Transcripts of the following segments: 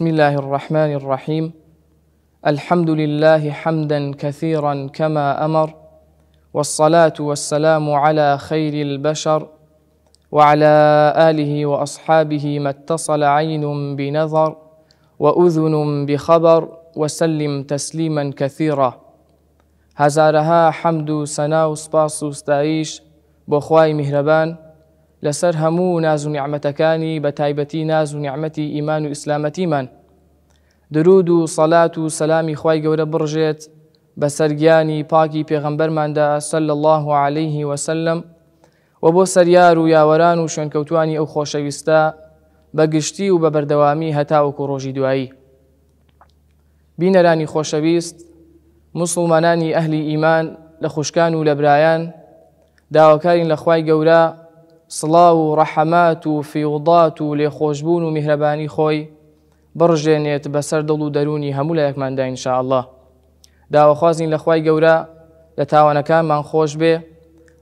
بسم الله الرحمن الرحيم الحمد لله حمدا كثيرا كما امر والصلاه والسلام على خير البشر وعلى اله واصحابه ما اتصل عين بنظر واذن بخبر وسلم تسليما كثيرا هزارها حمد و سنا و بخواي مهربان لەسەر هەموو ناز و نیعممەتەکانی بە تایبەتی ناز و نیعممەتی ئیمان و ئیسلامەتیمان درود و سەلات و سەلامی خی گەورە بڕژێت بە سەرگیانی پاکی پێغەمبەرماندا سل الله عليه وسلم و بۆ سەریار و یاوەران و شوێنکەوتانی ئەو خۆشەویستە بەگشتی و بە بەردەوامی هەتاوەکو ڕۆژی دوایی بینەرانی خۆشەویست مسلمانانی ئەهلی ئیمان لە خوشکان و لەبرایان داواکارین لەخوای گەورە سڵاو و ڕەحەمات و فیوڵات و لێخۆشببوون و میهرەبانی خۆی بڕژێنێت بەسەر دڵ و دەرونی هەموو لە یەکماندا ئینشاءله داوەخوازین لە خی گەورە لە تاوانەکانمان خۆش بێ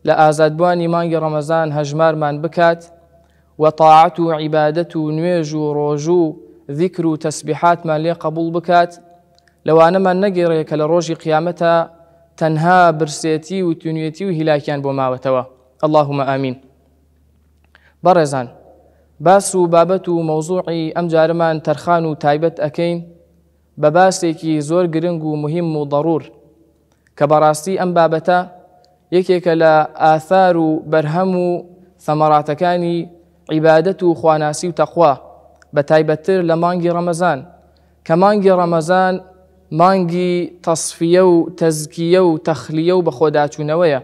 لە ئازادبووانی مانگی ڕەمەزان هەژمارمان بکات و تاعات و عیبادەت و نوێژ و ڕۆژوو ذیکر و تەسببیحاتمان لێ قبول بکات لەوانەمان نەگەڕێ کە لە ڕۆژی قیامەتە تەنها برسێتی و تونوێتی و هیلاکیان بۆ ماوەتەوە اللهمە ئامین بەڕێزان باس و بابەت و مەوزوعی ئەم جارمان تەرخان و تایبەت ئەەکەین بە باسێکی زۆر گرنگ و مهم و دەڕور کە بەڕاستی ئەم بابەتە یەکێکە لە ئاثار و بەرهەم و سەمەڕاتەکانی عیبادەت و خواناسی و تەخوا بە تایبەتتر لە مانگی ڕەمەزان کە مانگی ڕەمەزان مانگی تەصفیە و تەزکیە و تەخلیە و بە خۆداچوونەوەیە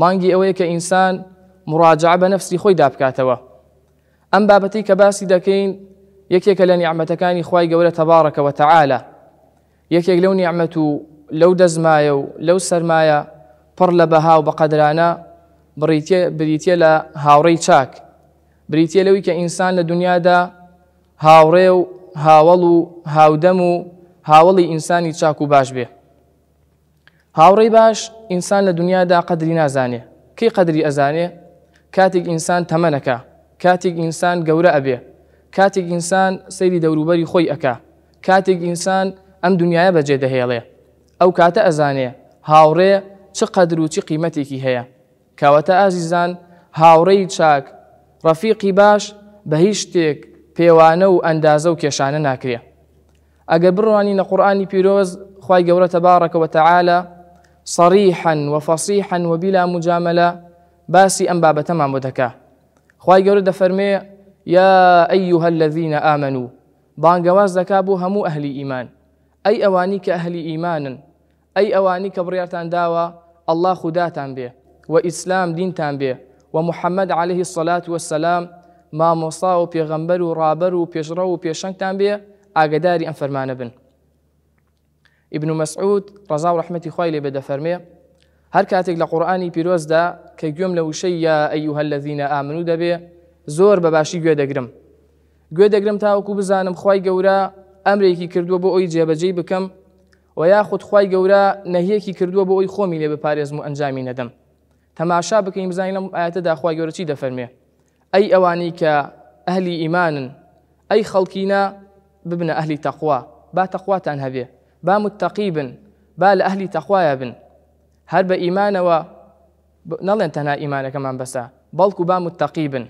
مانگی ئەوەیە کە ئینسان مراجع بە نفسی خۆی دابکاتەوە ئەم بابەتی کە باسی دەکەین یەکێکە لە نیعممەتەکانی خی گەورە تەبارەکەەوە تەعاالە یەکێک لەو نیعممە و لەو دەزمایە و لەو سرمایە پڕ لە بەها و بەقەدرانە بریتە لە هاوڕێی چاک بریتە لەوی کە ئینسان لە دنیادا هاوڕێ و هاوڵ و هاودەم و هاوڵی ئینسانی چاک و باش بێ هاوڕێی باش ئینسان لە دنیادا قەدری نازانێ کەی قەدری ئەزانێ کاتێک ئینسان تەمەنەکە کاتێک ئینسان گەورە ئەبێ کاتێک ئینسان سەیری دەوروبەری خۆی ئەکا کاتێک ئینسان ئەم دنیاە بەجێ دەهێڵێ ئەو کاتە ئەزانێ هاوڕێ چ قەدر و چی قیمەتێکی هەیە کاوەتە ئازیزان هاوڕێی چاک ڕەفیقی باش بە هیچ شتێک پێوانە و ئەندازە و کێشانە ناکرێ ئەگە بڕوانی نەقورآانی پیرۆز خی گەورە تەبارەکەەوە تەعاالە صريحا وفصيحا وبلا مجاملة باسي ام بابا تمام مدكا خی گەورە دەفەرمێ يا ايها الذين امنوا و بانگەواز دەکا بۆ هەموو إيمان أي أوانيك ئەوانی کە أي أوانيك ئەی ئەوانی الله خدا بێ واسلام دين دینتان ومحمد عليه الصلاه والسلام ما مصاو پێغەمبەر رابرو ڕابەر بيشنك پێشڕە و ان فرمان بن ابن مسعود رضا و ڕحمەتی بدا فرمي بێ دەفەرمێ هەر کاتێک کە گوێم لە وشەی یا ئەی هەل لە زیینە ئامن و دەبێ زۆر بەباشی گوێ دەگرم گوێ دەگرم تاوەکو بزانم خی گەورە ئەمرێکی کردووە بۆ ئەوی جێبەجێ بکەم و یا خود خی گەورە نەهەیەکی کردووە بۆ ئەوی خۆمی لێ بپارێزم و ئەنجامی نەدەم تەماشا بکەین بزانین لەم ئاەتەدا خی گەورە چی دەفەرمێ ئەی ئەوانی کە ئەهلی ئیمانن ئەی خەڵکینە ببنە ئەهلی تەخوا با تەخواتان هەبێ با متتەقی بن با لە ئەهلی تەخوایە بن هەر بە ئیمانەوە نەڵێن تەنها ئیمانەکەمان بەسە بەڵکو با متتەقی بن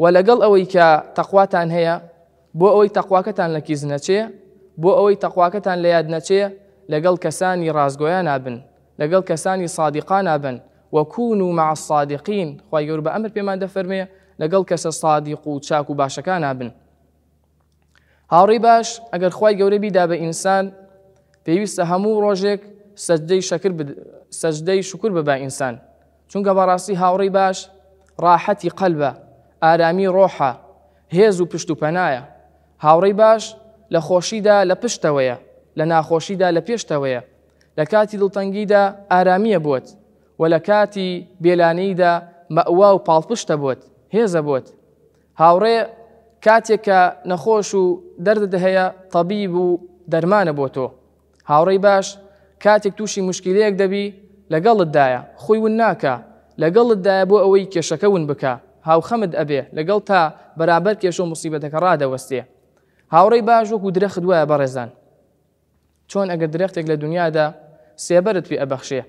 و لەگەڵ ئەوەی کە تەخواتان هەیە بۆ ئەوەی تەخواکەتان لە کیز نەچێ بۆ ئەوەی تەخواکەتان لە یاد نەچێ لەگەڵ کەسانی ڕازگۆیان نابن لەگەڵ کەسانی سادیقا نابن وەکوون و مع سادیقین خی گەور بە ئەمر پێمان دەفەرمێ لەگەڵ کەسە سادیق و چاک و باشەکان نابن هاوڕی باش ئەگەر خی گەورە بیدا بە ئینسان پێویستە هەموو ڕۆژێک سەجدەی شکر سەجدەی شکر ببە ئینسان چونکە بەڕاستی هاوڕی باش ڕاحەتی قەلبە ئارامی ڕۆحە هێز و پشت و پەنایە هاوڕی باش لە خۆشیدا لە پشتەوەیە لە ناخۆشیدا لە پێشتەوەیە لە کاتی دڵتەنگیدا ئارامیە بووت و لە کاتی بێلانەیدا مەوا و پاڵپشتە بووت هێزە بووت هاوڕێ کاتێک کە نەخۆش و دەردت هەیە تەبی بوو دەرمانە بۆ تۆ هاوڕێی باش کاتێک تووشی مشکلەیەک دەبی لەگەڵتدایە خۆی ون ناکە لەگەڵتدایە بۆ ئەوەی کێشەکە ون بکە هاوخەمت ئەبێ لەگەڵ تا بەرابەر کێشە و مسیبەتەکە ڕدەوەستێ هاوڕێی باش وەکو درەخت وایە بەڕێزان چۆن ئەگەر درەختێک لە دنیادا سێبەرت پێ ئەبەخشێ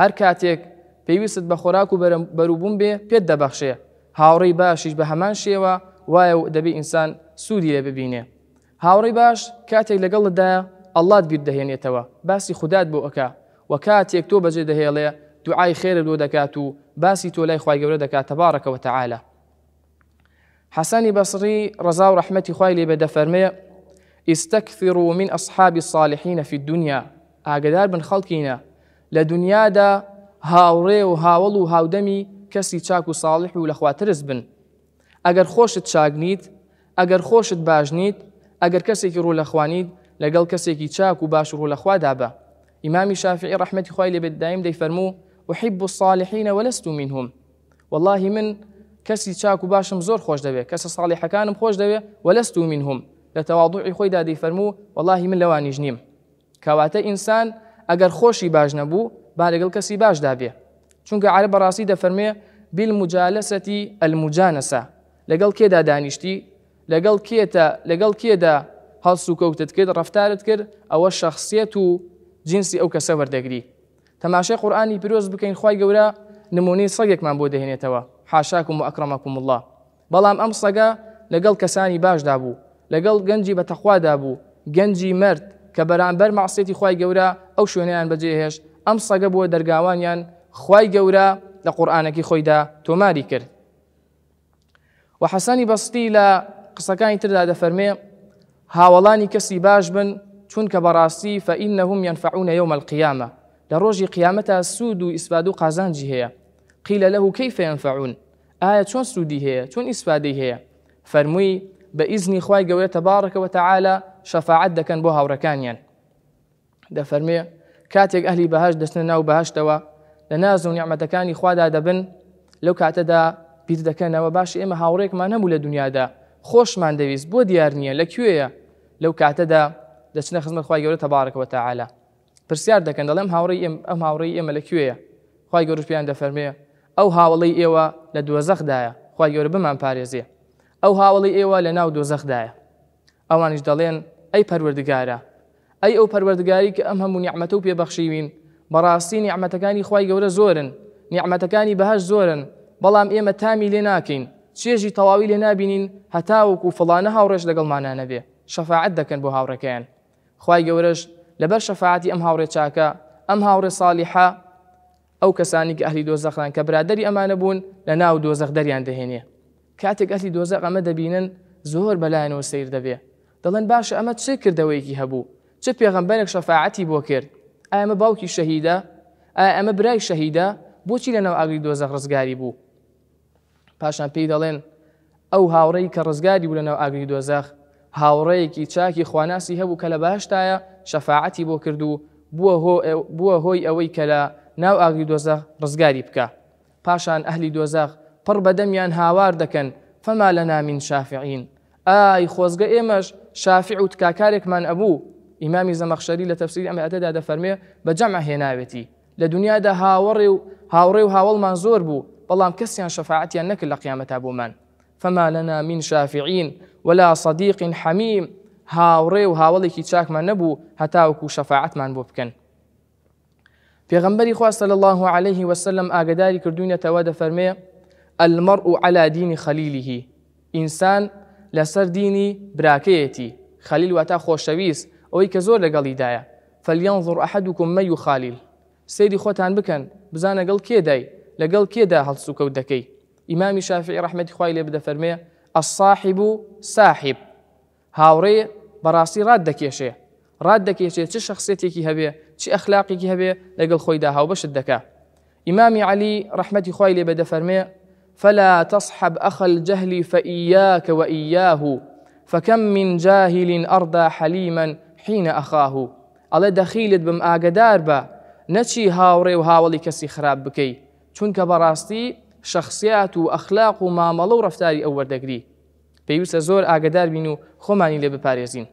هەر کاتێک پێویست بە خۆراک و بەروبووم بێ پێت دەبەخشێ هاوڕێی باشیش بە هەمان شێوە وایە و دەبی ئینسان سوودی لێ ببینێ هاوڕێی باش کاتێک لەگەڵتدایە ئەلات بیر دەهێنێتەوە باسی خودات بۆ ئەکا وكات يكتوب جد هيله دعاي خير دو دكاتو باسي تو لاي خوي غور دكات تبارك وتعالى حسن بصري رضا ورحمتي خوي لي بدا استكثروا من اصحاب الصالحين في الدنيا اقدار بن خلقينا لدنيا دا هاوري وهاولو هاودمي كسي تشاكو صالح ولاخواتر زبن اگر خوش تشاغنيت اگر خوش باجنيت أجر كسي كرو لاخوانيد لقل كسي كي تشاكو باشرو لاخوا دابا إمام شافعي رحمة خويلة بالدائم دي فرمو أحب الصالحين ولست منهم والله من كسي تشاكو باشم زور خوش دبي كسي صالحة كانم خوش دبي ولست منهم لتواضع خويدا خۆی دادەی فەرموو من لواني جنيم كواتا إنسان ئەگەر خوشي باش نەبوو با لەگەڵ کەسی باش عرب راسي عرە بەڕاستی دەفەرمێ بالمجالسەتی ئەلمجانەسا لەگەڵ لقل دانیشتی لقل کێتە لەگەڵ لقل هەڵس و کەوتت کرد ڕفتارت کرد ئەوە شخصیت جینسی ئەو کەسە وەردەگری تەماشای قورآانی پیرۆز بکەین خی گەورە نمونەی سەگێکمان بۆ دەهێنێتەوە حاشاکم و ئەکرمەکم الله بەڵام ئەم سەگە لەگەڵ کەسانی باشدا بوو لەگەڵ گەنجی بە تەخوادا بوو گەنجی مرد کە بەرامبەر مەعسێتی خی گەورە ئەو شوێنیان بەجێهێش ئەم سەگە بووە دەرگاوانیان خی گەورە لە قورآانەکی خۆیدا تۆماری کرد و حەسانی بەستی لە قسەکانی تردا دەفەرمێ هاوڵانی کەسی باش بن چونکە بەڕاستی فەئینەهم ينفعونە يوم القیامە لە ڕۆژی قیامەتە سود و ئیسباد و قازانجی هەیە قیلە لەه کەیف ينفعون ئایا چۆن سوودی هەیە چۆن ئیسپادەی هەیە فەرمووی بە ئیزنی خی گەورە تەبارەکەەوە تەعاالە شەفاعت دەکەن بۆ هاوڕەکانیان دەفەرمێ کاتێک ئەهلی بهاش دەستنە ناو بەهشتەوە لە ناز و نیعممەتەکانی خوادا دەبن دا کاتەدا بیر دەکەنەوە باش ئێمە هاوڕێکمان هەموو دا خوش خۆشمان دەویست بو دیار نییە لو لەو دا دەچنە خزمەت خخوای گەورە تەبارەکەەوە تەعالا پرسیار دەکەن دەڵێم هاوڕی ئەم ئەم هاوڕی ئێمە لەکوێیە خی گەورە پێیان دەفەرمێ ئەو هاوڵی ئێوە لە دووەزەخدایە خی گەورە بمان پارێزیە ئەو هاوڵی ئێوە لە ناو دۆزەخدایە ئەوانش دەڵێن ئەی پەروەردگارە ئەی ئەو پەروەردگاری کە ئەم هەموو نیعممەتە و پێبەخشیوین بەڕاستی نیعممەتەکانی خی گەورە زۆرن نیعممەتەکانی بەهش زۆرن بەڵام ئێمە تامی لێ ناکەین چێژی تەواوی لێ نابینین هەتاوەکو فڵانە هاوڕێژ لەگەڵمانانە بێ شەفاعت دەکەن بۆ هاوڕەکەیان خی گەورەش لەبەر شەفاعتی ئەم هاوڕێ چاکە ئەم هاوڕێ ساڵیحا ئەو کەسانی کە ئەهلی دۆزەخان کە برادری ئەمانە بوون لە ناو دۆزەخ دەریان دەهێنێ کاتێک ئەهلی دۆزەق ئەمە دەبینن زۆر بەلایەنەوە سیر دەبێ دەڵێن باشە ئەمە چه کردەوەیکی هەبوو چ پێغەمبەرێک شەفاعتی بۆ کرد ئەمە باوکی شەهیدا ئەمە برای شەهیدا بۆچی لەناو ئاگری دۆزەخ ڕزگاری بوو پاشان پێی دەڵێن ئەو هاوڕێی کە ڕزگاری بوو لەناو ئاگری دۆزەخ هاوڕەیەکی چاکی خواناسی هەبوو کە لە باشتایە شەفاعەتی بۆ کردو بووە هۆی ئەوەی کە لە ناو ئاگری دۆزەخ ڕزگاری بکە پاشان ئەهلی دۆزەخ پڕ بەدەمیان هاوار دەکەن فەما لە نامین شافعین ئای خۆزگە ئێمەش شافع و تکاکارێکمان ئەبوو ئیمامی زەمەخشەری لە تەفسیری ئەمە ئەدەدا دەفەرمێ بە جەمع هێناوێتی لە دنیادا هاوەڕێ و هاوڕێ و هاوڵمان زۆر بوو بەڵام کەسیان شەفاعەتیان نەکرد لە قیامەتا بۆمان فما لنا من شافعين ولا صديق حميم هاوري تشاك ما نبو چاکمان نەبوو هەتاوکو شەفاعتمان بۆ في غنبري خواه صلى الله عليه وسلم ئاگداری کردوونەتەوە تواد فرمي المرء على دين خليله إنسان لسر ديني براكيتي خليل واتا خۆشەویست ئەوەی كزور زۆر لەگەڵیدایە فەلیان زۆر ئەحدکم مە و خالیل سەیری خۆتان بکەن بزانەگەڵ کێدای لەگەڵ هل سوكو دكي ئیمامی شافعی ڕحمەتی خی لێ بدە فەرمێ ئەساحب و ساحب هاوڕێ بەڕاستی ڕات دەکێشێ ڕات دەکێشێت چ شخصێتێکی هەبێ چی ئەخلاقێکی هەبێ لەگەڵ خۆیدا هاوبەشت دەکا الدكا علی علي رحمه لێ يبدا فرمي فلا تصحب أخ الجهل فإياك وإياه فكم من جاهل أرضى حليما حين أخاه على دەخیلت بم ئاگدار بە نەچی هاوڕێ و هاوڵی کەسی خراپ بکەی چونکە شخصیات و ئەخلاق و مامەڵە و ڕفتاری ئەو وەردەگری پێویستە زۆر ئاگدار بین و خۆمانی لێ بپارێزین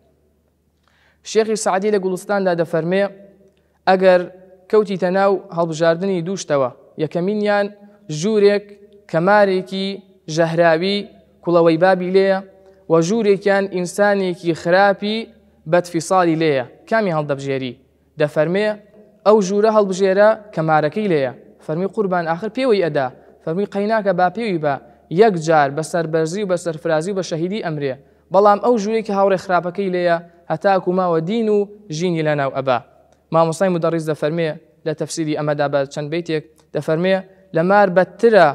شێخی سعدی لە گوڵستاندا دەفەرمێ ئەگەر کەوتی تەناو هەڵبژاردننی دووشتەوە یەکەمینیان ژوورێک کەمارێکی ژەهراوی کوڵەوەی بابی لێە و ژوورێکیان ئینسانێکی خراپی بەدفیساڵی لێیە کامی هەڵدەبژێری دەفەرمێ ئەو ژوورە هەڵبژێرە کەمارەکەی لێیە فەرمی قوربان آخر پێوەی ئەدا فەرمی قەیناکە باپیوی بە یەک جار بە سەربەرزی و بە سەرفرازی و بە شەهیدی ئەمرێ بەڵام ئەو ژوورێکی هاوڕێ خراپەکەی لەیە هەتاکو ماوە دین و ژینی لە ناو ئەبا مامۆسای مدەڕیز دەفەرمێ لە تەفسیری ئەمەدا بە چەند بیتێک دەفەرمێ لەمار بەترە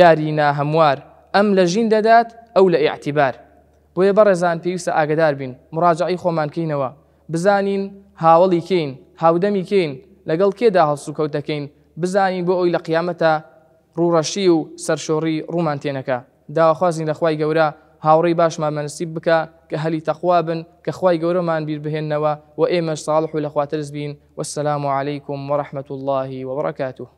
یاری ناهەموار ئەم لە ژین دەدات ئەو لە ئیعتیبار بۆیە بەڕێزان پێویستە ئاگدار بین مراجعی خۆمانکەینەوە بزانین هاوڵی کەین هاودەمی کەین لەگەڵ کێدا هەڵسوکەوت دەکەین بزانین بۆ ئەوی لە قیامەتە ڕوڕەشی و سەرشۆڕی ڕوومان تێنەکە داواخوازین لەخوای گەورە هاوڕێی باشمان مەنسیب بکە کە هەلی تەخوا بن کە خی گەورەمان بیر بهێنەوە و ئێمە ساڵح و لەخواترز بین وەسلام و عليهیکم وەرحمەت اللهی وبرکاتوه